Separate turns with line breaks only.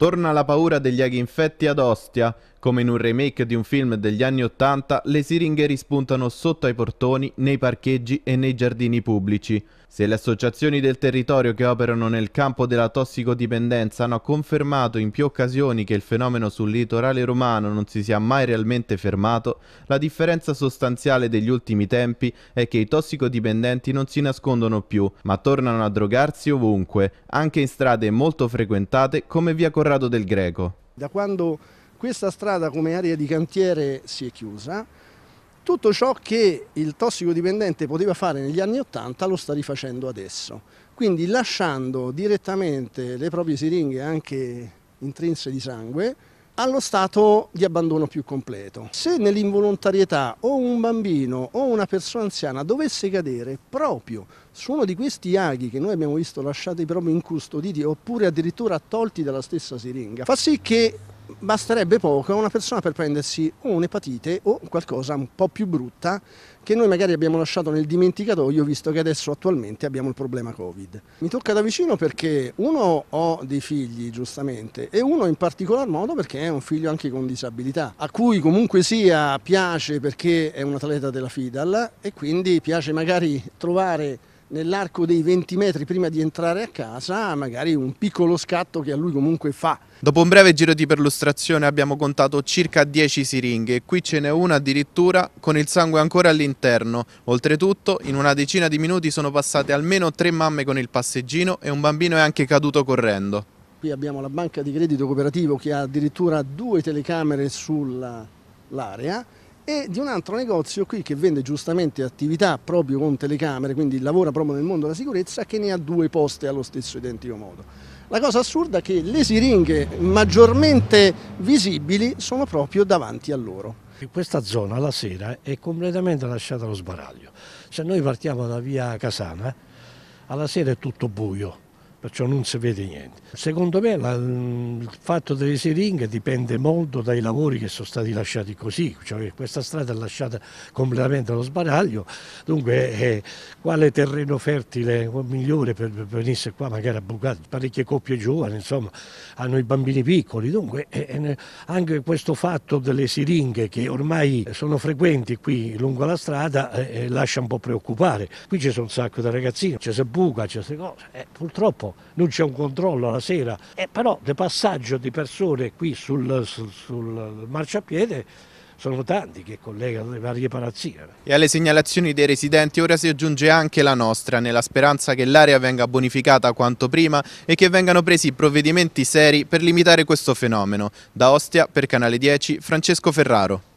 Torna la paura degli aghi infetti ad Ostia, come in un remake di un film degli anni Ottanta, le siringhe rispuntano sotto ai portoni, nei parcheggi e nei giardini pubblici. Se le associazioni del territorio che operano nel campo della tossicodipendenza hanno confermato in più occasioni che il fenomeno sul litorale romano non si sia mai realmente fermato, la differenza sostanziale degli ultimi tempi è che i tossicodipendenti non si nascondono più, ma tornano a drogarsi ovunque, anche in strade molto frequentate come via Corrado del Greco.
Da quando questa strada come area di cantiere si è chiusa, tutto ciò che il tossicodipendente poteva fare negli anni Ottanta lo sta rifacendo adesso, quindi lasciando direttamente le proprie siringhe anche intrinse di sangue allo stato di abbandono più completo. Se nell'involontarietà o un bambino o una persona anziana dovesse cadere proprio su uno di questi aghi che noi abbiamo visto lasciati proprio incustoditi oppure addirittura tolti dalla stessa siringa, fa sì che basterebbe poco a una persona per prendersi o un'epatite o qualcosa un po' più brutta che noi magari abbiamo lasciato nel dimenticatoio visto che adesso attualmente abbiamo il problema Covid. Mi tocca da vicino perché uno ho dei figli giustamente e uno in particolar modo perché è un figlio anche con disabilità a cui comunque sia piace perché è un atleta della FIDAL e quindi piace magari trovare nell'arco dei 20 metri prima di entrare a casa, magari un piccolo scatto che a lui comunque fa.
Dopo un breve giro di perlustrazione abbiamo contato circa 10 siringhe e qui ce n'è una addirittura con il sangue ancora all'interno. Oltretutto in una decina di minuti sono passate almeno tre mamme con il passeggino e un bambino è anche caduto correndo.
Qui abbiamo la banca di credito cooperativo che ha addirittura due telecamere sull'area e di un altro negozio qui che vende giustamente attività proprio con telecamere, quindi lavora proprio nel mondo della sicurezza, che ne ha due poste allo stesso identico modo. La cosa assurda è che le siringhe
maggiormente visibili sono proprio davanti a loro. Questa zona la sera è completamente lasciata allo sbaraglio. Se noi partiamo da via Casana, alla sera è tutto buio, perciò non si vede niente. Secondo me la, il fatto delle siringhe dipende molto dai lavori che sono stati lasciati così, cioè questa strada è lasciata completamente allo sbaraglio, dunque eh, quale terreno fertile o migliore per, per venisse qua magari a bucare, parecchie coppie giovani, insomma, hanno i bambini piccoli, dunque eh, eh anche questo fatto delle siringhe che ormai sono frequenti qui lungo la strada eh, eh, lascia un po' preoccupare. Qui ci sono un sacco di ragazzini, c'è se buca, c'è se cose, eh, purtroppo non c'è un controllo la sera, eh, però il passaggio di persone qui sul, sul, sul marciapiede sono tanti che
collegano le varie palazzie. E alle segnalazioni dei residenti ora si aggiunge anche la nostra, nella speranza che l'area venga bonificata quanto prima e che vengano presi provvedimenti seri per limitare questo fenomeno. Da Ostia, per Canale 10, Francesco Ferraro.